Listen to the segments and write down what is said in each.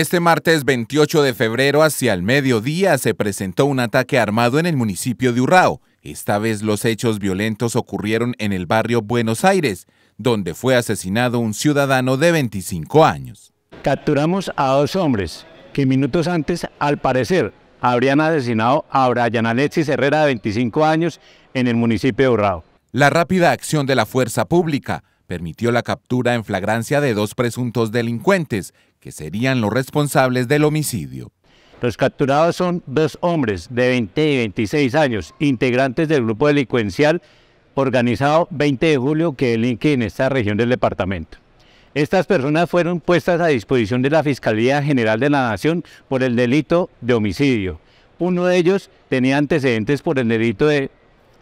Este martes 28 de febrero hacia el mediodía se presentó un ataque armado en el municipio de Urrao. Esta vez los hechos violentos ocurrieron en el barrio Buenos Aires, donde fue asesinado un ciudadano de 25 años. Capturamos a dos hombres que minutos antes, al parecer, habrían asesinado a Brian Alexis Herrera de 25 años en el municipio de Urrao. La rápida acción de la fuerza pública permitió la captura en flagrancia de dos presuntos delincuentes, que serían los responsables del homicidio. Los capturados son dos hombres de 20 y 26 años, integrantes del grupo delincuencial organizado 20 de julio que delinque en esta región del departamento. Estas personas fueron puestas a disposición de la Fiscalía General de la Nación por el delito de homicidio. Uno de ellos tenía antecedentes por el delito de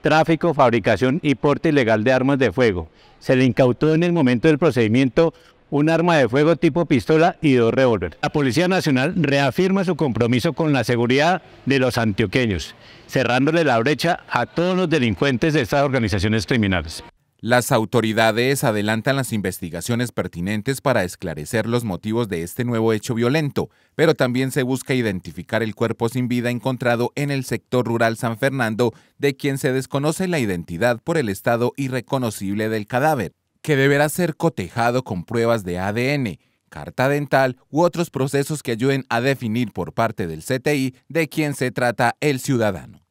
tráfico, fabricación y porte ilegal de armas de fuego. Se le incautó en el momento del procedimiento un arma de fuego tipo pistola y dos revólveres. La Policía Nacional reafirma su compromiso con la seguridad de los antioqueños, cerrándole la brecha a todos los delincuentes de estas organizaciones criminales. Las autoridades adelantan las investigaciones pertinentes para esclarecer los motivos de este nuevo hecho violento, pero también se busca identificar el cuerpo sin vida encontrado en el sector rural San Fernando, de quien se desconoce la identidad por el estado irreconocible del cadáver, que deberá ser cotejado con pruebas de ADN, carta dental u otros procesos que ayuden a definir por parte del CTI de quién se trata el ciudadano.